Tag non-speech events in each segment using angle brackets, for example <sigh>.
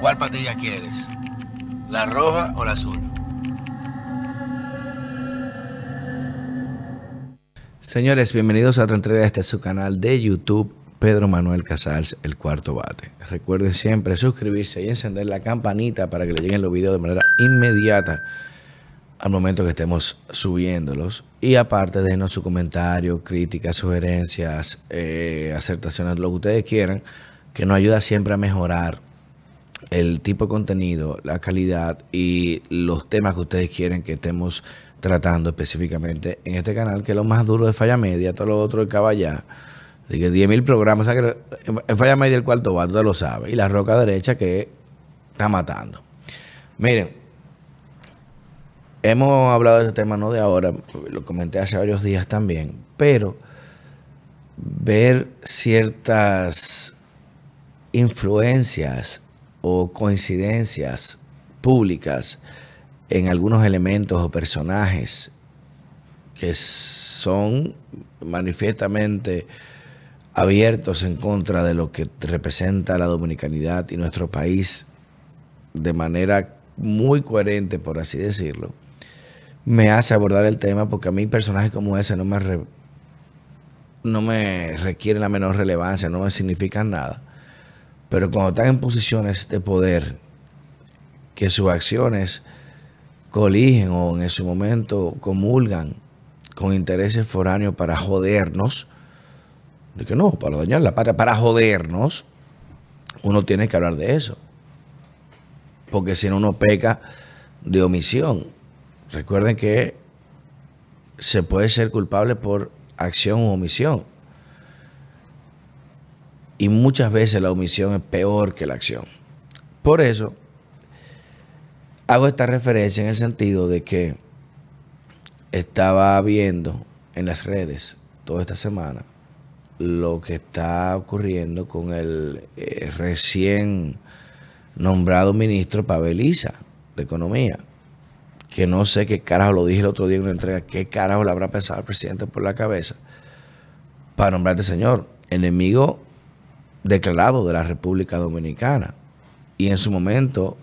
¿Cuál patilla quieres? ¿La roja o la azul? Señores, bienvenidos a otra entrega de este su canal de YouTube, Pedro Manuel Casals, El Cuarto Bate. Recuerden siempre suscribirse y encender la campanita para que le lleguen los videos de manera inmediata al momento que estemos subiéndolos. Y aparte, déjenos su comentario, críticas, sugerencias, eh, acertaciones, lo que ustedes quieran, que nos ayuda siempre a mejorar el tipo de contenido, la calidad y los temas que ustedes quieren que estemos tratando específicamente en este canal, que es lo más duro de Falla Media, todo lo otro de Caballá. De que 10.000 programas, en Falla Media el cuarto va, lo sabe. Y la roca derecha que está matando. Miren, hemos hablado de este tema no de ahora, lo comenté hace varios días también, pero ver ciertas influencias o coincidencias públicas en algunos elementos o personajes que son manifiestamente abiertos en contra de lo que representa la dominicanidad y nuestro país de manera muy coherente, por así decirlo, me hace abordar el tema porque a mí personajes como ese no me, no me requieren la menor relevancia, no me significan nada. Pero cuando están en posiciones de poder, que sus acciones coligen o en su momento comulgan con intereses foráneos para jodernos, de que no, para dañar la patria, para jodernos, uno tiene que hablar de eso. Porque si no, uno peca de omisión. Recuerden que se puede ser culpable por acción o omisión. Y muchas veces la omisión es peor que la acción. Por eso, hago esta referencia en el sentido de que estaba viendo en las redes toda esta semana lo que está ocurriendo con el eh, recién nombrado ministro Pavel de Economía, que no sé qué carajo, lo dije el otro día en una entrega, qué carajo le habrá pensado al presidente por la cabeza para nombrarte este señor, enemigo declarado de la República Dominicana y en su momento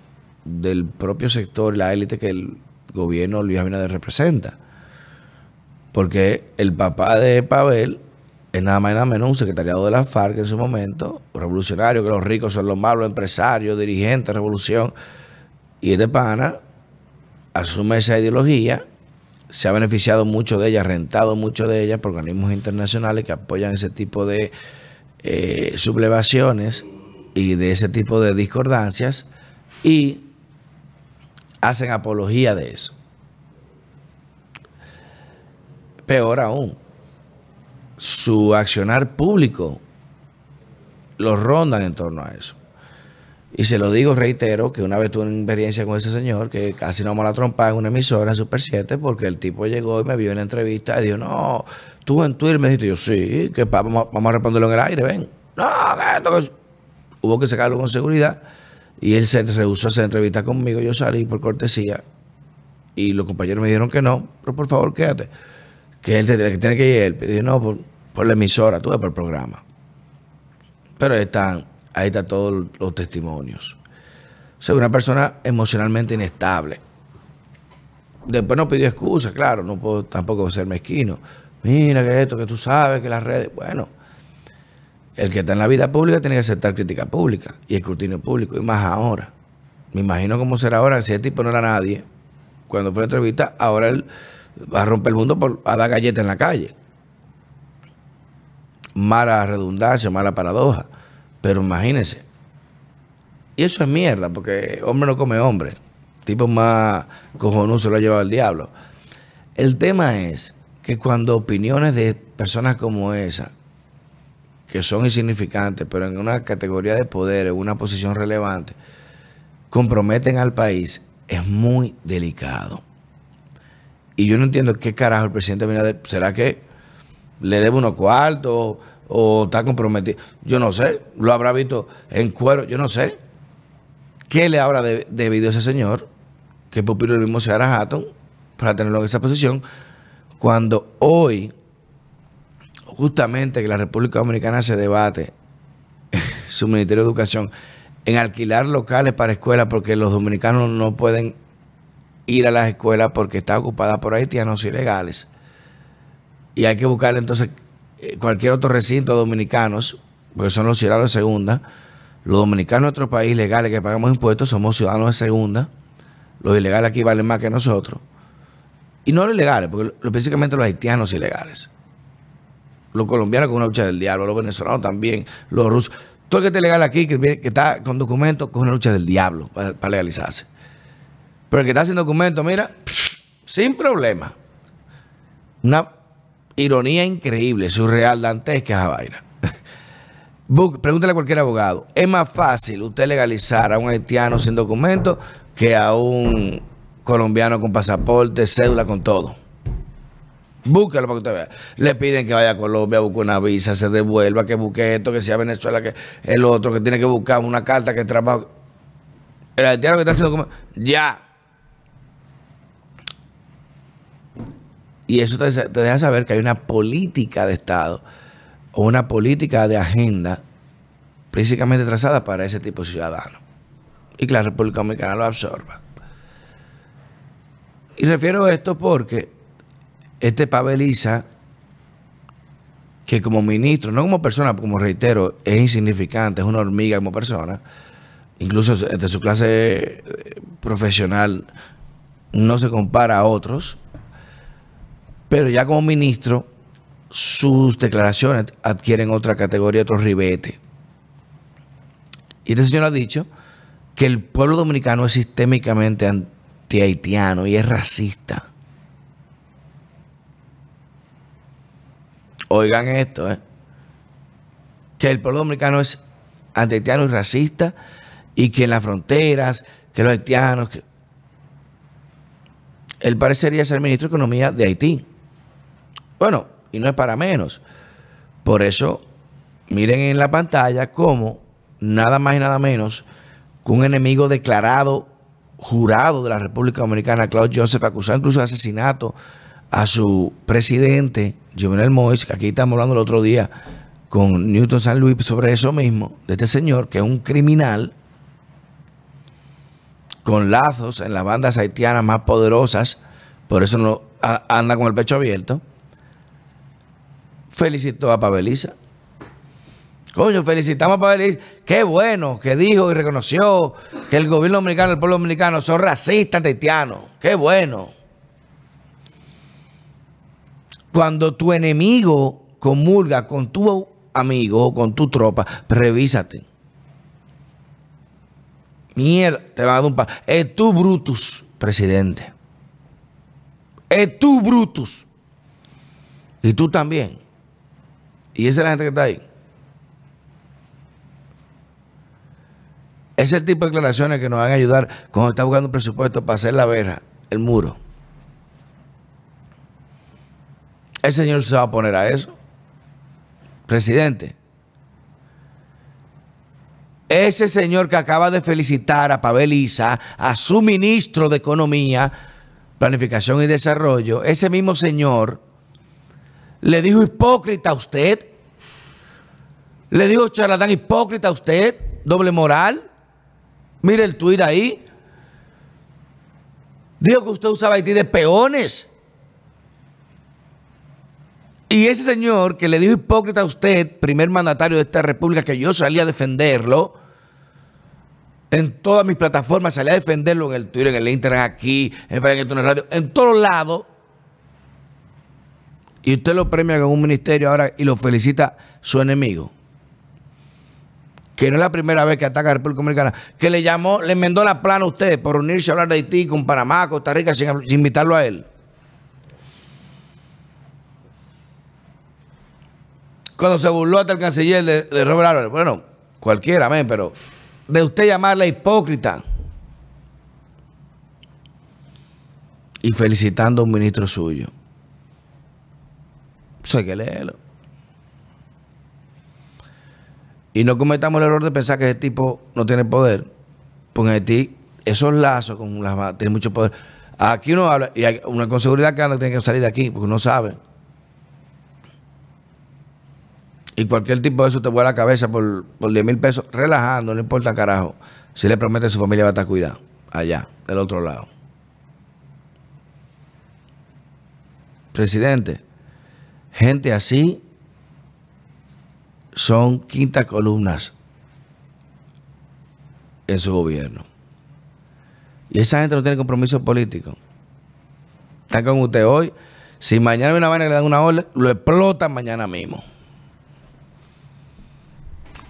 del propio sector, la élite que el gobierno Luis Abinader representa. Porque el papá de Pavel es nada más y nada menos un secretariado de la FARC en su momento, revolucionario, que los ricos son los malos, empresarios, dirigentes, revolución. Y este pana asume esa ideología, se ha beneficiado mucho de ella, rentado mucho de ella por organismos internacionales que apoyan ese tipo de eh, sublevaciones y de ese tipo de discordancias y hacen apología de eso. Peor aún, su accionar público los rondan en torno a eso. Y se lo digo, reitero, que una vez tuve una experiencia con ese señor que casi no me la trompa en una emisora en Super 7 porque el tipo llegó y me vio en la entrevista y dijo, no, tú en Twitter me dijiste, yo sí, que vamos, a responderlo en el aire, ven. No, que esto que... Hubo que sacarlo con seguridad y él se rehusó a hacer entrevista conmigo, yo salí por cortesía y los compañeros me dijeron que no, pero por favor quédate, que él que tiene que ir, él, no, por, por la emisora, tú ves por el programa. Pero están Ahí está todos los testimonios. O sea, una persona emocionalmente inestable. Después no pidió excusas, claro, no puedo tampoco ser mezquino. Mira que esto, que tú sabes, que las redes. Bueno, el que está en la vida pública tiene que aceptar crítica pública y escrutinio público, y más ahora. Me imagino cómo será ahora, si ese tipo no era nadie, cuando fue la entrevista, ahora él va a romper el mundo por, a dar galletas en la calle. Mala redundancia, mala paradoja. Pero imagínense. Y eso es mierda, porque hombre no come hombre. Tipo más cojonudo se lo ha llevado el diablo. El tema es que cuando opiniones de personas como esa, que son insignificantes, pero en una categoría de poder, en una posición relevante, comprometen al país, es muy delicado. Y yo no entiendo qué carajo el presidente decir, ¿será que le debe unos cuartos? o está comprometido. Yo no sé, lo habrá visto en cuero, yo no sé. ¿Qué le habrá debido a ese señor? Que Pupilo el mismo hará Hatton para tenerlo en esa posición. Cuando hoy, justamente que la República Dominicana se debate, <laughs> su Ministerio de Educación, en alquilar locales para escuelas, porque los dominicanos no pueden ir a las escuelas porque está ocupada por haitianos ilegales. Y hay que buscarle entonces eh, cualquier otro recinto dominicanos, porque son los ciudadanos de segunda, los dominicanos de nuestro país legales que pagamos impuestos somos ciudadanos de segunda, los ilegales aquí valen más que nosotros, y no los ilegales, porque específicamente los haitianos ilegales, los colombianos con una lucha del diablo, los venezolanos también, los rusos, todo el que esté legal aquí, que, está con documentos, con una lucha del diablo para, legalizarse. Pero el que está sin documento mira, sin problema. Una ironía increíble, surreal, dantesca esa vaina. <laughs> Pregúntale a cualquier abogado. Es más fácil usted legalizar a un haitiano sin documento que a un colombiano con pasaporte, cédula, con todo. Búsquelo para que usted vea. Le piden que vaya a Colombia, busque una visa, se devuelva, que busque esto, que sea Venezuela, que el otro, que tiene que buscar una carta que trabaja. El haitiano que está haciendo... Ya. Y eso te, deja saber que hay una política de Estado o una política de agenda físicamente trazada para ese tipo de ciudadanos. Y que la República Dominicana lo absorba. Y refiero a esto porque este Paveliza, que como ministro, no como persona, como reitero, es insignificante, es una hormiga como persona, incluso entre su clase eh, profesional no se compara a otros, pero ya como ministro, sus declaraciones adquieren otra categoría, otro ribete. Y este señor ha dicho que el pueblo dominicano es sistémicamente antihaitiano y es racista. Oigan esto, ¿eh? que el pueblo dominicano es antihaitiano y racista y que en las fronteras, que los haitianos... Él parecería ser ministro de Economía de Haití. Bueno, y no es para menos. Por eso, miren en la pantalla cómo, nada más y nada menos, que un enemigo declarado, jurado de la República Dominicana, Claude Joseph, acusado incluso de asesinato a su presidente, Jovenel Mois, que aquí estamos hablando el otro día con Newton San Luis sobre eso mismo, de este señor que es un criminal con lazos en las bandas haitianas más poderosas, por eso no anda con el pecho abierto, felicitó a Pabeliza. Coño, felicitamos a Pabeliza. Qué bueno que dijo y reconoció que el gobierno americano, el pueblo dominicano son racistas haitianos. Qué bueno. Cuando tu enemigo comulga con tu amigo o con tu tropa, revísate. Mierda, te va a dar un par. Es tú, Brutus, presidente. Es tú, Brutus. Y tú también. Y esa es la gente que está ahí. Ese tipo de declaraciones que nos van a ayudar cuando está buscando un presupuesto para hacer la verja, el muro. El señor se va a poner a eso. Presidente. Ese señor que acaba de felicitar a Pavel Isa, a su ministro de Economía, Planificación y Desarrollo, ese mismo señor le dijo hipócrita a usted le digo charlatán hipócrita a usted, doble moral. Mire el tuit ahí. Dijo que usted usaba Haití de peones. Y ese señor que le dijo hipócrita a usted, primer mandatario de esta república, que yo salí a defenderlo, en todas mis plataformas, salí a defenderlo en el Twitter, en el internet, aquí, en el Radio, en todos lados. Y usted lo premia con un ministerio ahora y lo felicita su enemigo que no es la primera vez que ataca a República Dominicana, que le llamó, le enmendó la plana a usted por unirse a hablar de Haití con Panamá, Costa Rica, sin, invitarlo a él. Cuando se burló hasta el canciller de, Robert Álvarez, bueno, cualquiera, amén, pero de usted llamarle hipócrita. Y felicitando a un ministro suyo. Eso hay que leerlo. Y no cometamos el error de pensar que ese tipo no tiene poder, porque en ti esos lazos con las tienen mucho poder. Aquí uno habla, y uno con seguridad que no tiene que salir de aquí, porque uno sabe. Y cualquier tipo de eso te vuela la cabeza por, por 10 mil pesos, relajando, no importa carajo. Si le promete a su familia va a estar cuidado, allá, del otro lado. Presidente, gente así son quintas columnas en su gobierno. Y esa gente no tiene compromiso político. Están con usted hoy. Si mañana viene una vaina le dan una orden, lo explotan mañana mismo.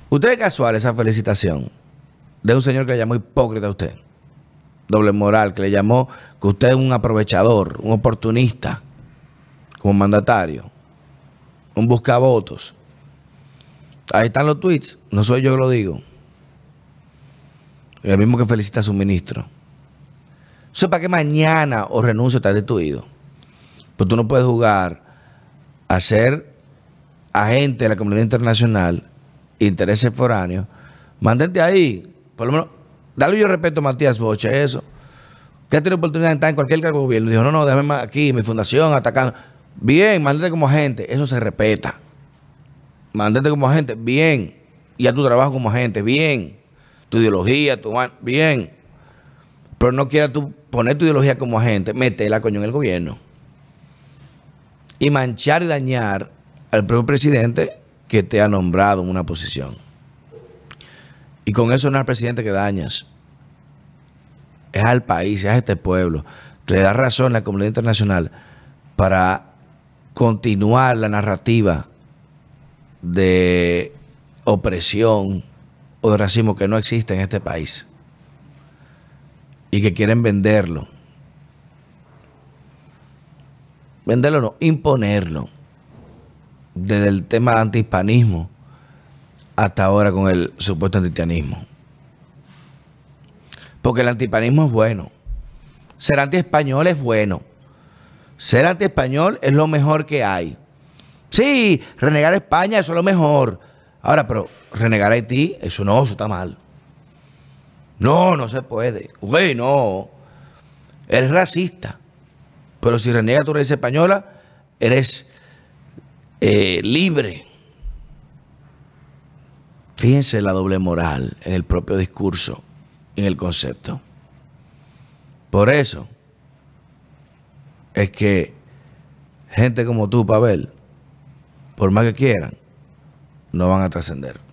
Usted es casual esa felicitación de un señor que le llamó hipócrita a usted. Doble moral, que le llamó que usted es un aprovechador, un oportunista, como mandatario, un buscavotos. Ahí están los tweets. No soy yo que lo digo. El mismo que felicita a su ministro. Eso es para que mañana o renuncio estás destruido. Pues tú no puedes jugar a ser agente de la comunidad internacional, intereses foráneos. Mantente ahí. Por lo menos, dale yo respeto a Matías Boche, eso. Que ha tenido oportunidad de estar en cualquier cargo gobierno. Dijo, no, no, déjame aquí, mi fundación, atacando. Bien, mantente como agente. Eso se respeta. Mantente como agente, bien. Y a tu trabajo como agente, bien. Tu ideología, tu bien. Pero no quieras tú poner tu ideología como agente, la coño en el gobierno. Y manchar y dañar al propio presidente que te ha nombrado en una posición. Y con eso no es al presidente que dañas. Es al país, es a este pueblo. Le da razón a la comunidad internacional para continuar la narrativa de opresión o de racismo que no existe en este país y que quieren venderlo. Venderlo no, imponerlo. Desde el tema de antihispanismo hasta ahora con el supuesto antitianismo. Porque el antihispanismo es bueno. Ser antiespañol es bueno. Ser antiespañol es lo mejor que hay. Sí, renegar a España, eso es lo mejor. Ahora, pero renegar a Haití, eso no, eso está mal. No, no se puede. Güey, no. Eres racista. Pero si renegas tu raíz española, eres eh, libre. Fíjense la doble moral en el propio discurso, en el concepto. Por eso es que gente como tú, Pavel, por más que quieran, no van a trascender.